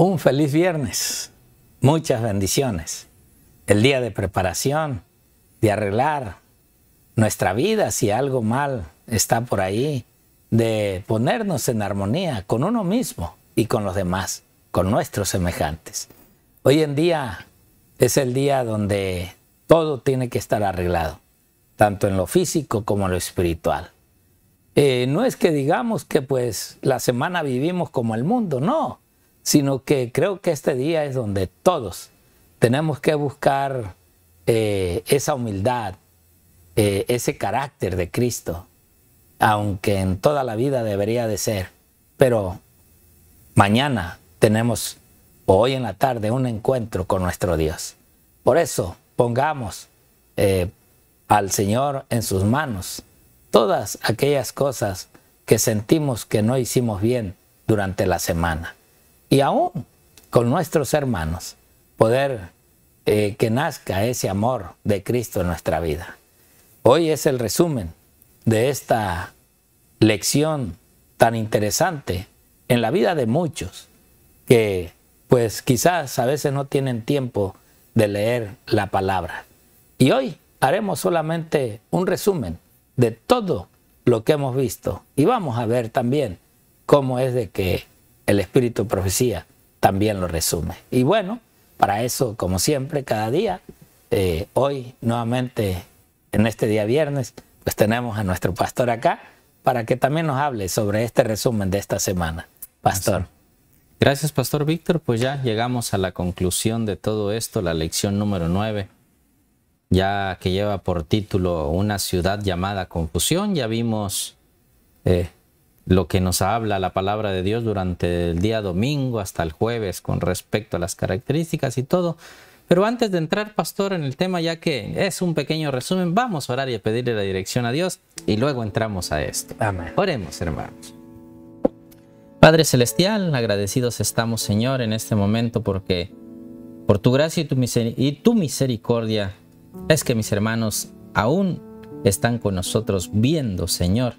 Un feliz viernes, muchas bendiciones. El día de preparación, de arreglar nuestra vida si algo mal está por ahí, de ponernos en armonía con uno mismo y con los demás, con nuestros semejantes. Hoy en día es el día donde todo tiene que estar arreglado, tanto en lo físico como en lo espiritual. Eh, no es que digamos que pues la semana vivimos como el mundo, no sino que creo que este día es donde todos tenemos que buscar eh, esa humildad, eh, ese carácter de Cristo, aunque en toda la vida debería de ser. Pero mañana tenemos, hoy en la tarde, un encuentro con nuestro Dios. Por eso, pongamos eh, al Señor en sus manos todas aquellas cosas que sentimos que no hicimos bien durante la semana y aún con nuestros hermanos, poder eh, que nazca ese amor de Cristo en nuestra vida. Hoy es el resumen de esta lección tan interesante en la vida de muchos que pues quizás a veces no tienen tiempo de leer la palabra. Y hoy haremos solamente un resumen de todo lo que hemos visto y vamos a ver también cómo es de que el Espíritu Profecía también lo resume. Y bueno, para eso, como siempre, cada día, eh, hoy nuevamente, en este día viernes, pues tenemos a nuestro pastor acá para que también nos hable sobre este resumen de esta semana. Pastor. Gracias, Pastor Víctor. Pues ya llegamos a la conclusión de todo esto, la lección número 9, ya que lleva por título Una ciudad llamada confusión. Ya vimos eh, lo que nos habla la palabra de Dios durante el día domingo hasta el jueves con respecto a las características y todo. Pero antes de entrar, pastor, en el tema, ya que es un pequeño resumen, vamos a orar y a pedirle la dirección a Dios y luego entramos a esto. Amén. Oremos, hermanos. Padre Celestial, agradecidos estamos, Señor, en este momento porque por tu gracia y tu, y tu misericordia es que mis hermanos aún están con nosotros viendo, Señor,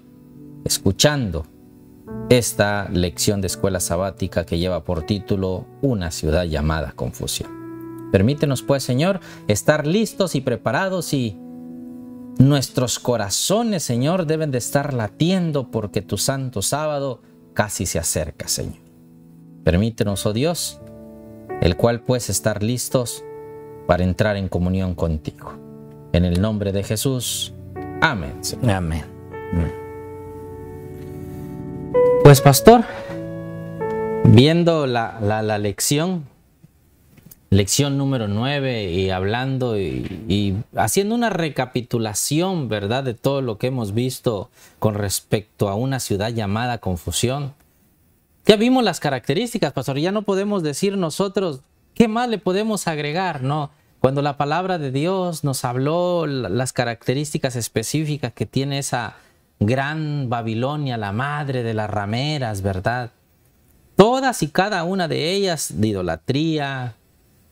escuchando esta lección de escuela sabática que lleva por título Una ciudad llamada confusión. Permítenos pues, Señor, estar listos y preparados y nuestros corazones, Señor, deben de estar latiendo porque tu santo sábado casi se acerca, Señor. Permítenos, oh Dios, el cual puedes estar listos para entrar en comunión contigo. En el nombre de Jesús. Amén. Amén. Amén. Pues pastor, viendo la, lección, lección número 9 y hablando y, y, haciendo una recapitulación, ¿verdad? De todo lo que hemos visto con respecto a una ciudad llamada confusión. Ya vimos las características, pastor, ya no podemos decir nosotros qué más le podemos agregar, ¿no? Cuando la palabra de Dios nos habló las características específicas que tiene esa Gran Babilonia, la madre de las rameras, ¿verdad? Todas y cada una de ellas de idolatría,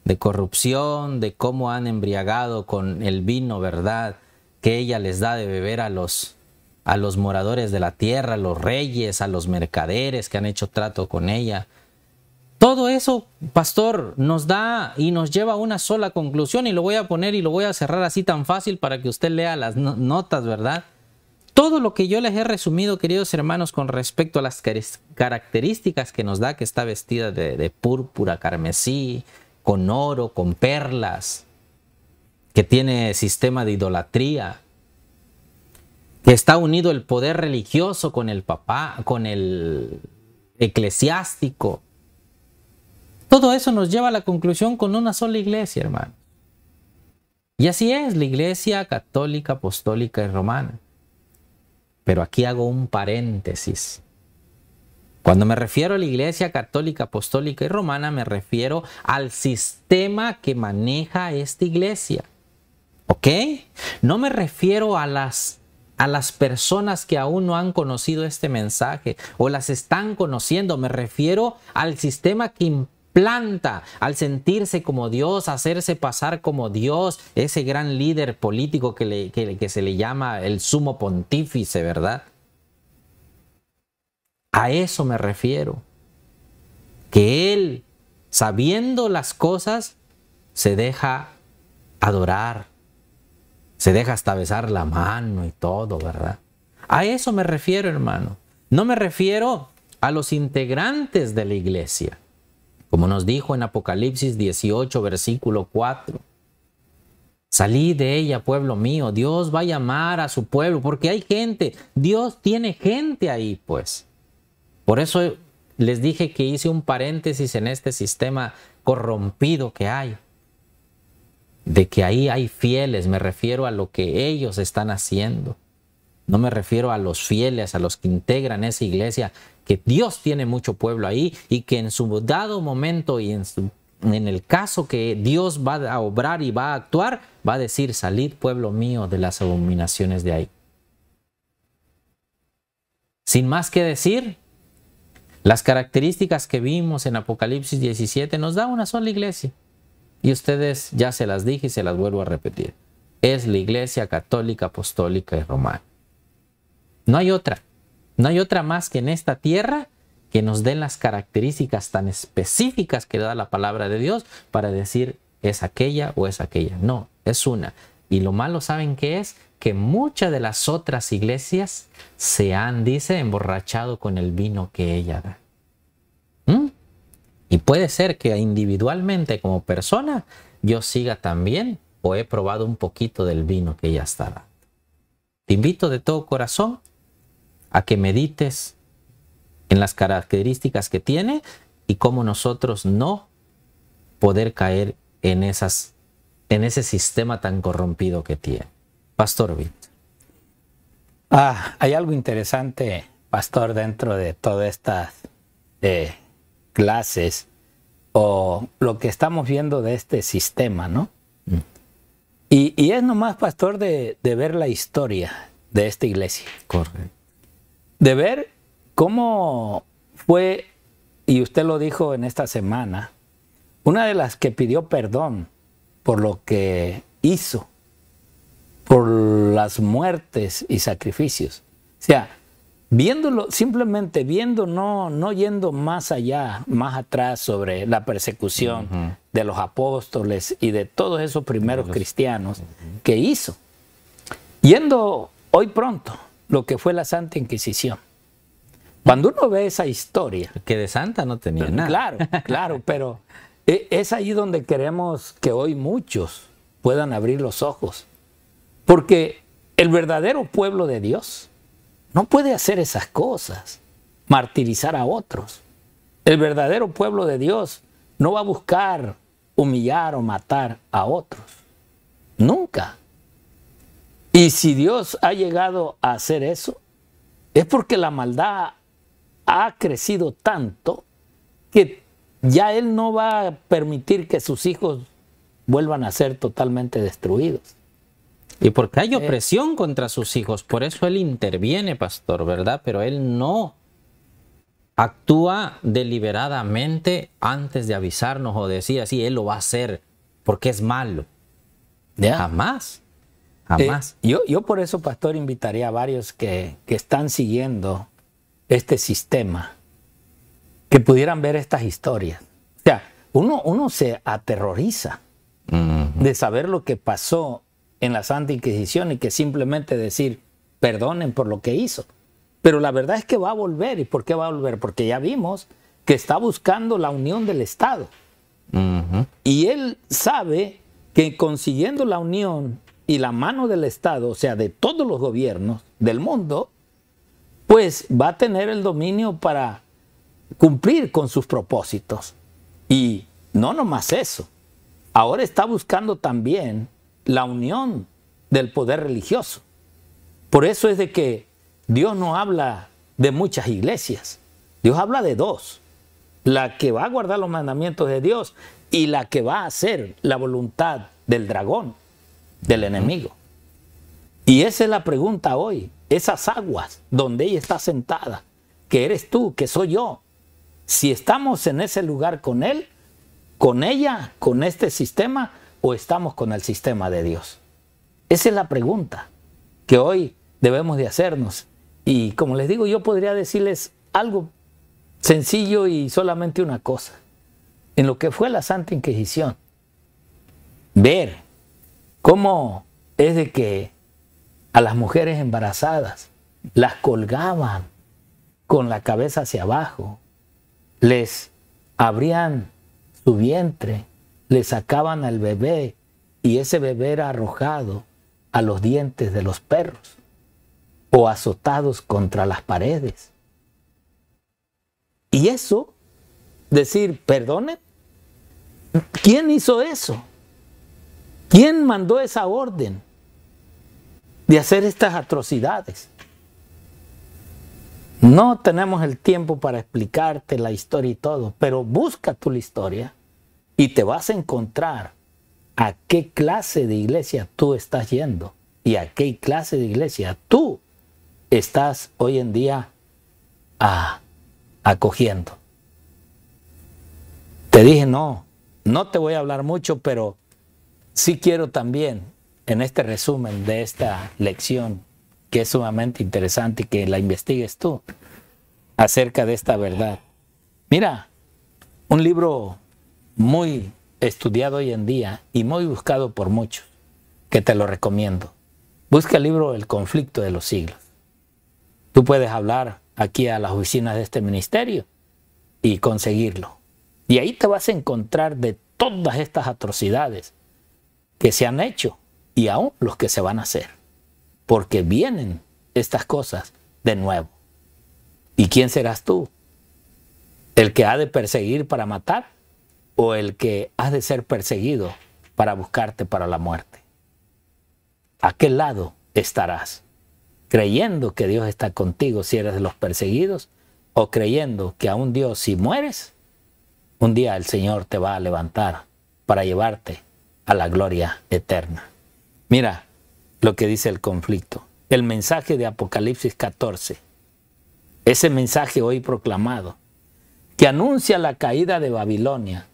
de corrupción, de cómo han embriagado con el vino, ¿verdad? Que ella les da de beber a los, a los moradores de la tierra, a los reyes, a los mercaderes que han hecho trato con ella. Todo eso, pastor, nos da y nos lleva a una sola conclusión y lo voy a poner y lo voy a cerrar así tan fácil para que usted lea las notas, ¿verdad? Todo lo que yo les he resumido, queridos hermanos, con respecto a las características que nos da que está vestida de, púrpura, carmesí, con oro, con perlas, que tiene sistema de idolatría, que está unido el poder religioso con el papá, con el eclesiástico. Todo eso nos lleva a la conclusión con una sola iglesia, hermano. Y así es la iglesia católica, apostólica y romana. Pero aquí hago un paréntesis. Cuando me refiero a la Iglesia Católica, Apostólica y Romana, me refiero al sistema que maneja esta iglesia. ¿Ok? No me refiero a las, a las personas que aún no han conocido este mensaje o las están conociendo. Me refiero al sistema que impone planta al sentirse como Dios, hacerse pasar como Dios, ese gran líder político que, que se le llama el sumo pontífice, ¿verdad? A eso me refiero. Que Él, sabiendo las cosas, se deja adorar, se deja hasta besar la mano y todo, ¿verdad? A eso me refiero, hermano. No me refiero a los integrantes de la iglesia. Como nos dijo en Apocalipsis 18, versículo 4. Salí de ella, pueblo mío. Dios va a llamar a su pueblo porque hay gente. Dios tiene gente ahí, pues. Por eso les dije que hice un paréntesis en este sistema corrompido que hay. De que ahí hay fieles. Me refiero a lo que ellos están haciendo. No me refiero a los fieles, a los que integran esa iglesia que Dios tiene mucho pueblo ahí y que en su dado momento y en, en el caso que Dios va a obrar y va a actuar, va a decir, salid pueblo mío de las abominaciones de ahí. Sin más que decir, las características que vimos en Apocalipsis 17 nos da una sola iglesia. Y ustedes ya se las dije y se las vuelvo a repetir. Es la iglesia católica, apostólica y romana. No hay otra. No hay otra más que en esta tierra que nos den las características tan específicas que da la palabra de Dios para decir es aquella o es aquella. No, es una. Y lo malo, ¿saben que es? Que muchas de las otras iglesias se han, dice, emborrachado con el vino que ella da. ¿Mm? Y puede ser que individualmente como persona yo siga también o he probado un poquito del vino que ella está dando. Te invito de todo corazón a que medites en las características que tiene y cómo nosotros no poder caer en, esas, en ese sistema tan corrompido que tiene. Pastor Vitt. Ah, hay algo interesante, Pastor, dentro de todas estas eh, clases o lo que estamos viendo de este sistema, ¿no? Mm. Y, es nomás, Pastor, de, de ver la historia de esta iglesia. Correcto de ver cómo fue, y usted lo dijo en esta semana, una de las que pidió perdón por lo que hizo, por las muertes y sacrificios. O sea, viéndolo, simplemente viendo, no, no yendo más allá, más atrás sobre la persecución de los apóstoles y de todos esos primeros cristianos que hizo. Yendo hoy pronto, lo que fue la Santa Inquisición. Cuando uno ve esa historia. Que de Santa no tenía nada. Claro, claro, pero e, es ahí donde queremos que hoy muchos puedan abrir los ojos. Porque el verdadero pueblo de Dios no puede hacer esas cosas, martirizar a otros. El verdadero pueblo de Dios no va a buscar humillar o matar a otros. Nunca. Y si Dios ha llegado a hacer eso, es porque la maldad ha crecido tanto que ya Él no va a permitir que sus hijos vuelvan a ser totalmente destruidos. Y porque hay eh, opresión contra sus hijos, por eso Él interviene, pastor, ¿verdad? Pero Él no actúa deliberadamente antes de avisarnos o decir así, Él lo va a hacer porque es malo. Jamás. Eh, yo, yo por eso, pastor, invitaría a varios que, están siguiendo este sistema que pudieran ver estas historias. O sea, uno, uno se aterroriza de saber lo que pasó en la Santa Inquisición y que simplemente decir, perdonen por lo que hizo. Pero la verdad es que va a volver. ¿Y por qué va a volver? Porque ya vimos que está buscando la unión del Estado. Y él sabe que consiguiendo la unión y la mano del Estado, o sea, de todos los gobiernos del mundo, pues va a tener el dominio para cumplir con sus propósitos. Y no nomás eso, ahora está buscando también la unión del poder religioso. Por eso es de que Dios no habla de muchas iglesias, Dios habla de dos, la que va a guardar los mandamientos de Dios y la que va a hacer la voluntad del dragón del enemigo. Y esa es la pregunta hoy. Esas aguas donde ella está sentada, que eres tú, que soy yo. Si estamos en ese lugar con Él, con ella, con este sistema, o estamos con el sistema de Dios. Esa es la pregunta que hoy debemos de hacernos. Y como les digo, yo podría decirles algo sencillo y solamente una cosa. En lo que fue la Santa Inquisición, ver ¿Cómo es de que a las mujeres embarazadas las colgaban con la cabeza hacia abajo, les abrían su vientre, le sacaban al bebé y ese bebé era arrojado a los dientes de los perros o azotados contra las paredes. Y eso, decir, perdone, ¿quién hizo eso? ¿Quién mandó esa orden de hacer estas atrocidades? No tenemos el tiempo para explicarte la historia y todo, pero busca tú la historia y te vas a encontrar a qué clase de iglesia tú estás yendo y a qué clase de iglesia tú estás hoy en día ah, acogiendo. Te dije, no, no te voy a hablar mucho, pero si quiero también, en este resumen de esta lección, que es sumamente interesante que la investigues tú, acerca de esta verdad. Mira, un libro muy estudiado hoy en día y muy buscado por muchos, que te lo recomiendo. Busca el libro El conflicto de los siglos. Tú puedes hablar aquí a las oficinas de este ministerio y conseguirlo. Y ahí te vas a encontrar de todas estas atrocidades que se han hecho y aún los que se van a hacer. Porque vienen estas cosas de nuevo. ¿Y quién serás tú? ¿El que ha de perseguir para matar o el que ha de ser perseguido para buscarte para la muerte? ¿A qué lado estarás? ¿Creyendo que Dios está contigo si eres de los perseguidos? ¿O creyendo que aún Dios si mueres, un día el Señor te va a levantar para llevarte a la gloria eterna. Mira lo que dice el conflicto. El mensaje de Apocalipsis 14. Ese mensaje hoy proclamado, que anuncia la caída de Babilonia,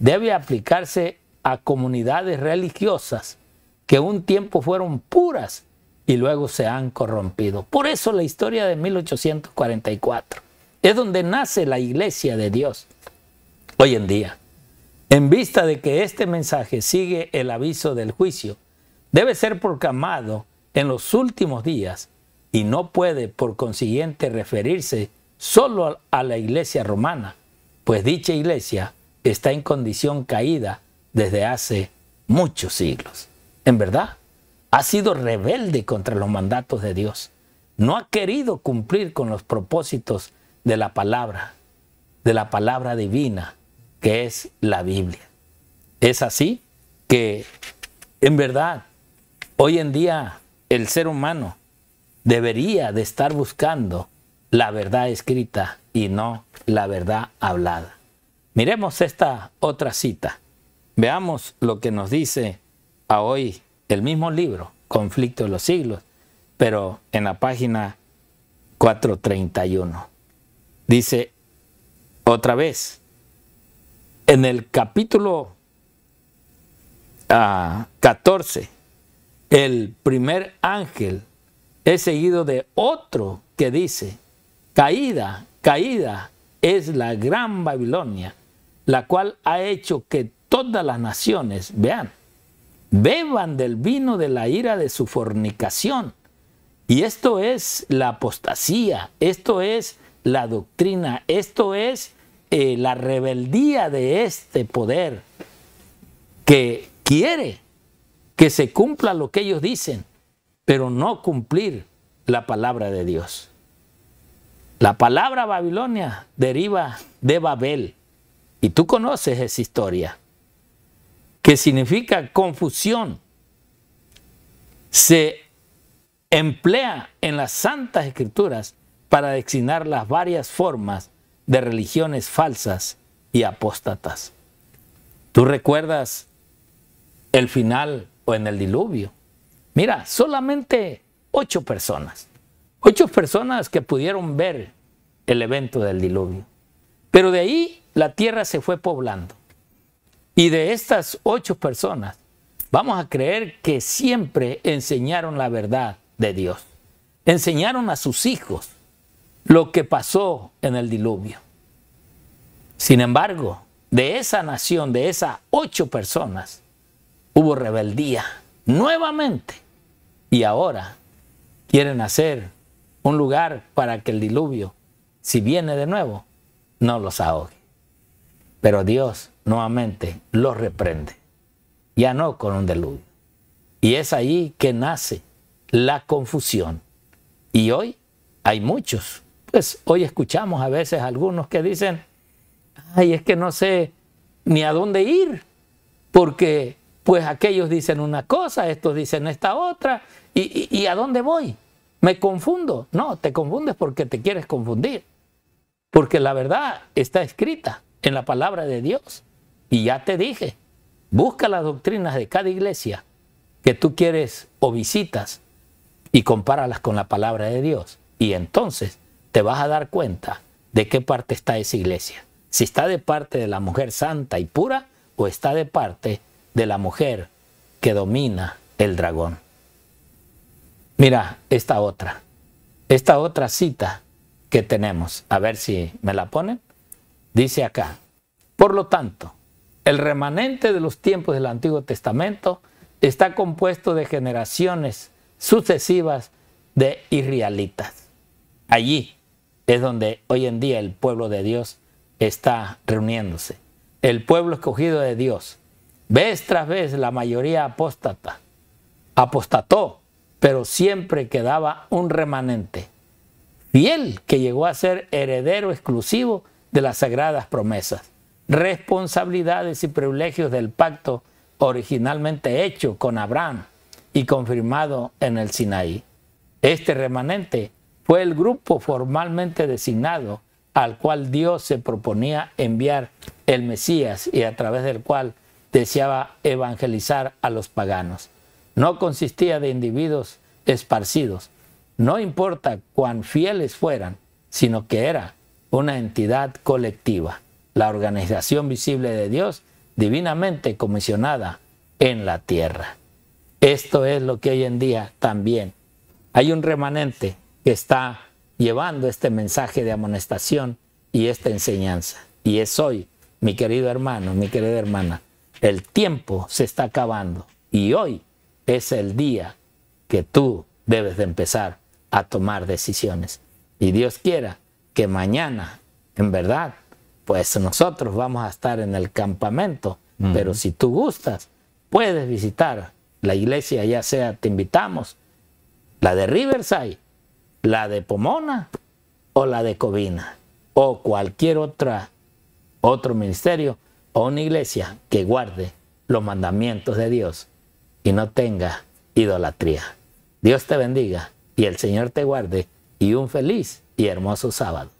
debe aplicarse a comunidades religiosas que un tiempo fueron puras y luego se han corrompido. Por eso la historia de 1844 es donde nace la iglesia de Dios hoy en día. En vista de que este mensaje sigue el aviso del juicio, debe ser proclamado en los últimos días y no puede por consiguiente referirse solo a la iglesia romana, pues dicha iglesia está en condición caída desde hace muchos siglos. En verdad, ha sido rebelde contra los mandatos de Dios. No ha querido cumplir con los propósitos de la palabra, de la palabra divina que es la Biblia. Es así que, en verdad, hoy en día el ser humano debería de estar buscando la verdad escrita y no la verdad hablada. Miremos esta otra cita. Veamos lo que nos dice a hoy el mismo libro, Conflicto de los Siglos, pero en la página 431. Dice otra vez, en el capítulo 14, ah, el primer ángel es seguido de otro que dice, caída, caída es la gran Babilonia, la cual ha hecho que todas las naciones, vean, beban del vino de la ira de su fornicación. Y esto es la apostasía, esto es la doctrina, esto es eh, la rebeldía de este poder que quiere que se cumpla lo que ellos dicen, pero no cumplir la palabra de Dios. La palabra Babilonia deriva de Babel, y tú conoces esa historia, que significa confusión. Se emplea en las Santas Escrituras para designar las varias formas de religiones falsas y apóstatas. Tú recuerdas el final o en el diluvio. Mira, solamente ocho personas. Ocho personas que pudieron ver el evento del diluvio. Pero de ahí la tierra se fue poblando. Y de estas ocho personas, vamos a creer que siempre enseñaron la verdad de Dios. Enseñaron a sus hijos lo que pasó en el diluvio. Sin embargo, de esa nación, de esas ocho personas, hubo rebeldía nuevamente. Y ahora quieren hacer un lugar para que el diluvio, si viene de nuevo, no los ahogue. Pero Dios nuevamente los reprende, ya no con un diluvio. Y es ahí que nace la confusión. Y hoy hay muchos pues hoy escuchamos a veces algunos que dicen, ay, es que no sé ni a dónde ir, porque pues aquellos dicen una cosa, estos dicen esta otra, y, y a dónde voy? Me confundo. No, te confundes porque te quieres confundir, porque la verdad está escrita en la palabra de Dios. Y ya te dije, busca las doctrinas de cada iglesia que tú quieres o visitas y compáralas con la palabra de Dios. Y entonces te vas a dar cuenta de qué parte está esa iglesia. Si está de parte de la mujer santa y pura o está de parte de la mujer que domina el dragón. Mira esta otra, esta otra cita que tenemos, a ver si me la ponen, dice acá, por lo tanto, el remanente de los tiempos del Antiguo Testamento está compuesto de generaciones sucesivas de irrealitas. Allí, es donde hoy en día el pueblo de Dios está reuniéndose. El pueblo escogido de Dios. Vez tras vez la mayoría apóstata, apostató, pero siempre quedaba un remanente fiel que llegó a ser heredero exclusivo de las sagradas promesas, responsabilidades y privilegios del pacto originalmente hecho con Abraham y confirmado en el Sinaí. Este remanente fue el grupo formalmente designado al cual Dios se proponía enviar el Mesías y a través del cual deseaba evangelizar a los paganos. No consistía de individuos esparcidos, no importa cuán fieles fueran, sino que era una entidad colectiva, la organización visible de Dios divinamente comisionada en la tierra. Esto es lo que hoy en día también hay un remanente que está llevando este mensaje de amonestación y esta enseñanza. Y es hoy, mi querido hermano, mi querida hermana, el tiempo se está acabando y hoy es el día que tú debes de empezar a tomar decisiones. Y Dios quiera que mañana, en verdad, pues nosotros vamos a estar en el campamento, pero si tú gustas, puedes visitar la iglesia, ya sea te invitamos, la de Riverside la de Pomona o la de Covina o cualquier otra, otro ministerio o una iglesia que guarde los mandamientos de Dios y no tenga idolatría. Dios te bendiga y el Señor te guarde y un feliz y hermoso sábado.